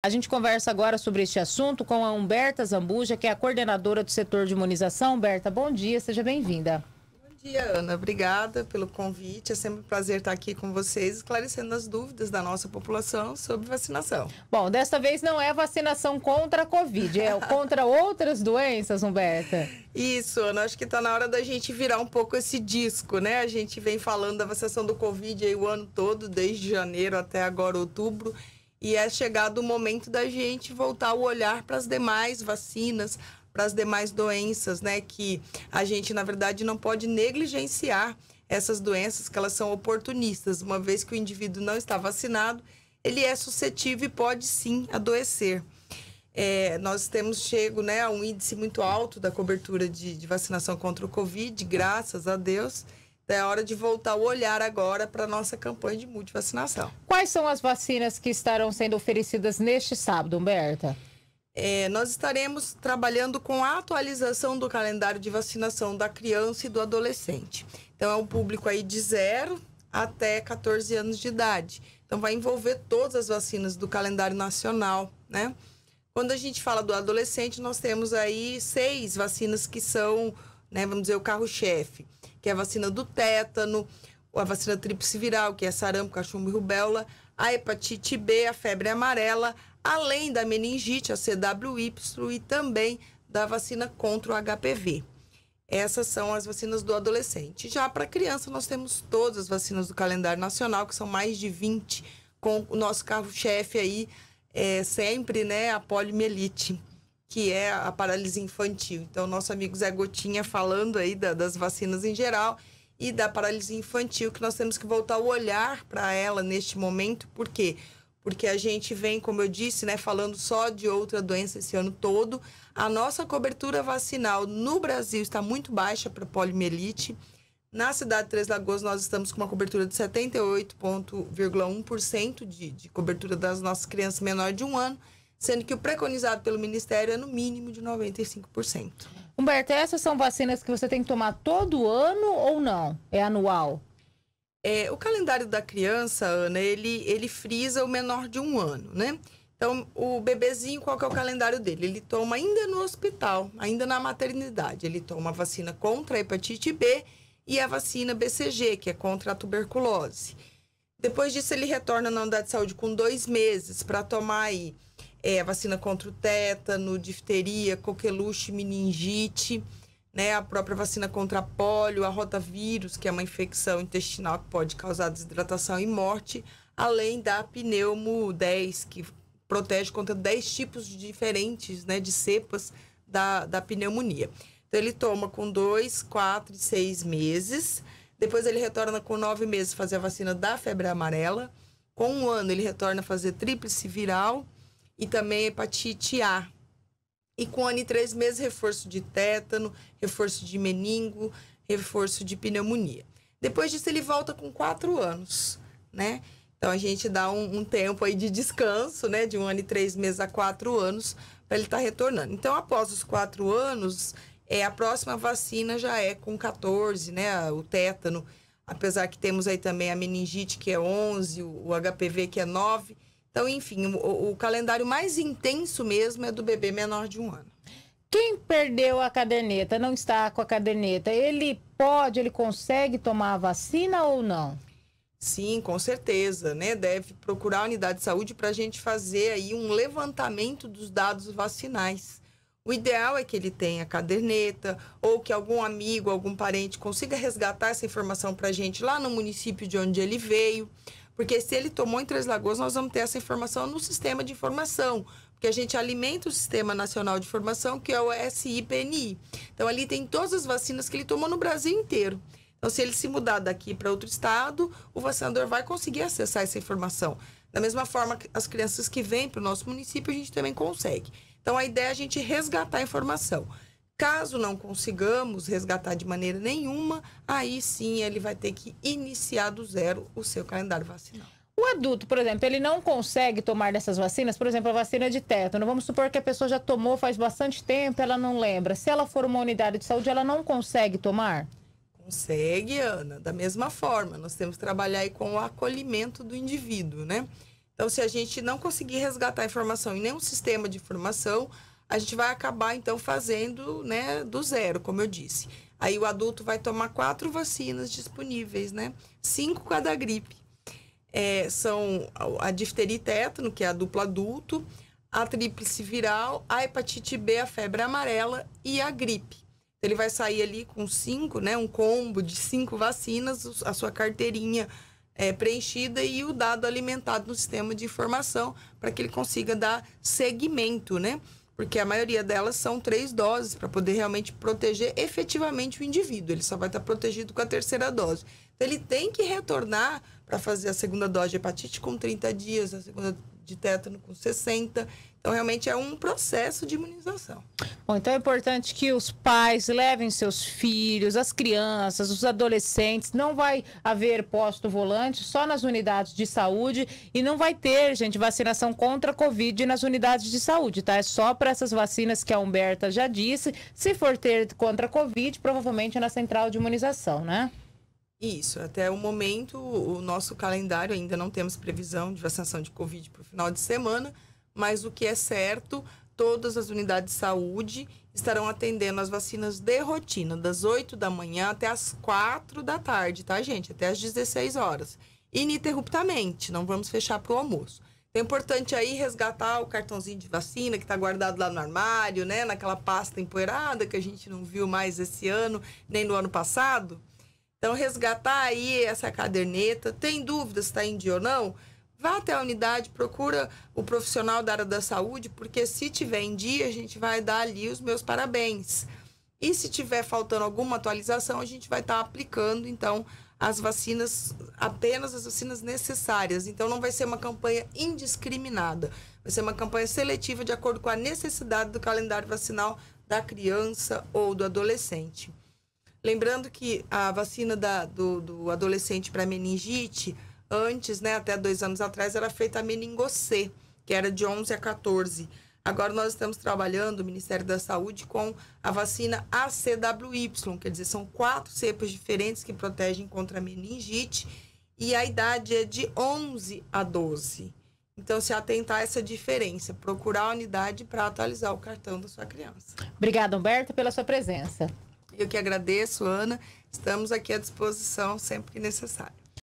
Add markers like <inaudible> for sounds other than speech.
A gente conversa agora sobre este assunto com a Humberta Zambuja, que é a coordenadora do setor de imunização. Humberta, bom dia, seja bem-vinda. Bom dia, Ana. Obrigada pelo convite. É sempre um prazer estar aqui com vocês, esclarecendo as dúvidas da nossa população sobre vacinação. Bom, desta vez não é vacinação contra a Covid, é contra <laughs> outras doenças, Humberta. Isso, Ana. Acho que está na hora da gente virar um pouco esse disco, né? A gente vem falando da vacinação do Covid aí o ano todo, desde janeiro até agora outubro. E é chegado o momento da gente voltar o olhar para as demais vacinas, para as demais doenças, né? Que a gente, na verdade, não pode negligenciar essas doenças, que elas são oportunistas. Uma vez que o indivíduo não está vacinado, ele é suscetível e pode sim adoecer. É, nós temos chego né, a um índice muito alto da cobertura de, de vacinação contra o Covid, graças a Deus. É hora de voltar o olhar agora para a nossa campanha de multivacinação. Quais são as vacinas que estarão sendo oferecidas neste sábado, Humberta? É, nós estaremos trabalhando com a atualização do calendário de vacinação da criança e do adolescente. Então, é um público aí de zero até 14 anos de idade. Então, vai envolver todas as vacinas do calendário nacional, né? Quando a gente fala do adolescente, nós temos aí seis vacinas que são né? Vamos dizer, o carro-chefe, que é a vacina do tétano, a vacina tríplice viral, que é sarampo, cachumbo e rubéola, a hepatite B, a febre amarela, além da meningite, a CWY e também da vacina contra o HPV. Essas são as vacinas do adolescente. Já para criança, nós temos todas as vacinas do calendário nacional, que são mais de 20, com o nosso carro-chefe aí, é, sempre, né, a poliomielite que é a paralisia infantil. Então, nosso amigo Zé Gotinha falando aí da, das vacinas em geral e da paralisia infantil, que nós temos que voltar o olhar para ela neste momento, por quê? Porque a gente vem, como eu disse, né, falando só de outra doença esse ano todo. A nossa cobertura vacinal no Brasil está muito baixa para poliomielite. Na cidade de Três Lagoas, nós estamos com uma cobertura de 78,1% de, de cobertura das nossas crianças menor de um ano sendo que o preconizado pelo Ministério é no mínimo de 95%. Humberto, essas são vacinas que você tem que tomar todo ano ou não? É anual? É, o calendário da criança, Ana, ele, ele frisa o menor de um ano, né? Então, o bebezinho, qual que é o calendário dele? Ele toma ainda no hospital, ainda na maternidade. Ele toma a vacina contra a hepatite B e a vacina BCG, que é contra a tuberculose. Depois disso, ele retorna na unidade de saúde com dois meses para tomar aí é, vacina contra o tétano, difteria, coqueluche, meningite, né, a própria vacina contra a polio, a rotavírus, que é uma infecção intestinal que pode causar desidratação e morte, além da pneumo 10, que protege contra 10 tipos diferentes né, de cepas da, da pneumonia. Então, ele toma com 2, 4 e 6 meses. Depois, ele retorna com 9 meses fazer a vacina da febre amarela. Com um ano, ele retorna a fazer tríplice viral e também hepatite A. E com ano e três meses, reforço de tétano, reforço de meningo, reforço de pneumonia. Depois disso, ele volta com quatro anos, né? Então, a gente dá um, um tempo aí de descanso, né? De um ano e três meses a quatro anos, para ele estar tá retornando. Então, após os quatro anos, é, a próxima vacina já é com 14, né? O tétano. Apesar que temos aí também a meningite, que é 11, o HPV, que é 9 então, enfim, o, o calendário mais intenso mesmo é do bebê menor de um ano. Quem perdeu a caderneta, não está com a caderneta, ele pode, ele consegue tomar a vacina ou não? Sim, com certeza, né? Deve procurar a unidade de saúde para a gente fazer aí um levantamento dos dados vacinais. O ideal é que ele tenha caderneta ou que algum amigo, algum parente consiga resgatar essa informação para a gente lá no município de onde ele veio. Porque se ele tomou em Três Lagoas, nós vamos ter essa informação no sistema de informação. Porque a gente alimenta o Sistema Nacional de Informação, que é o SIPNI. Então, ali tem todas as vacinas que ele tomou no Brasil inteiro. Então, se ele se mudar daqui para outro estado, o vacinador vai conseguir acessar essa informação. Da mesma forma, as crianças que vêm para o nosso município, a gente também consegue. Então, a ideia é a gente resgatar a informação. Caso não consigamos resgatar de maneira nenhuma, aí sim ele vai ter que iniciar do zero o seu calendário vacinal. O adulto, por exemplo, ele não consegue tomar dessas vacinas, por exemplo, a vacina de tétano. Vamos supor que a pessoa já tomou faz bastante tempo, ela não lembra. Se ela for uma unidade de saúde, ela não consegue tomar? Consegue, Ana. Da mesma forma, nós temos que trabalhar aí com o acolhimento do indivíduo, né? Então, se a gente não conseguir resgatar a informação em nenhum sistema de informação, a gente vai acabar então fazendo, né, do zero, como eu disse. Aí o adulto vai tomar quatro vacinas disponíveis, né? Cinco cada gripe. É, são a difteria e tétano, que é a dupla adulto, a tríplice viral, a hepatite B, a febre amarela e a gripe. Então, ele vai sair ali com cinco, né? Um combo de cinco vacinas, a sua carteirinha é, preenchida e o dado alimentado no sistema de informação para que ele consiga dar seguimento, né? porque a maioria delas são três doses para poder realmente proteger efetivamente o indivíduo. Ele só vai estar tá protegido com a terceira dose. Então, ele tem que retornar para fazer a segunda dose de hepatite com 30 dias, a segunda de tétano com 60. Então, realmente é um processo de imunização. Bom, então é importante que os pais levem seus filhos, as crianças, os adolescentes. Não vai haver posto volante só nas unidades de saúde e não vai ter, gente, vacinação contra a Covid nas unidades de saúde, tá? É só para essas vacinas que a Humberta já disse. Se for ter contra a Covid, provavelmente é na central de imunização, né? Isso, até o momento, o nosso calendário ainda não temos previsão de vacinação de Covid para o final de semana, mas o que é certo, todas as unidades de saúde estarão atendendo as vacinas de rotina, das 8 da manhã até as 4 da tarde, tá, gente? Até as 16 horas. Ininterruptamente, não vamos fechar para o almoço. Então, é importante aí resgatar o cartãozinho de vacina que está guardado lá no armário, né? Naquela pasta empoeirada que a gente não viu mais esse ano, nem no ano passado então, resgatar aí essa caderneta. Tem dúvidas se está em dia ou não? Vá até a unidade, procura o profissional da área da saúde, porque se tiver em dia, a gente vai dar ali os meus parabéns. E se tiver faltando alguma atualização, a gente vai estar tá aplicando, então, as vacinas, apenas as vacinas necessárias. Então, não vai ser uma campanha indiscriminada. Vai ser uma campanha seletiva de acordo com a necessidade do calendário vacinal da criança ou do adolescente. Lembrando que a vacina da, do, do adolescente para meningite, antes, né, até dois anos atrás, era feita a meningocê, que era de 11 a 14. Agora nós estamos trabalhando, o Ministério da Saúde, com a vacina ACWY, quer dizer, são quatro cepas diferentes que protegem contra a meningite e a idade é de 11 a 12. Então, se atentar a essa diferença, procurar a unidade para atualizar o cartão da sua criança. Obrigada, Humberto, pela sua presença. Eu que agradeço, Ana. Estamos aqui à disposição sempre que necessário.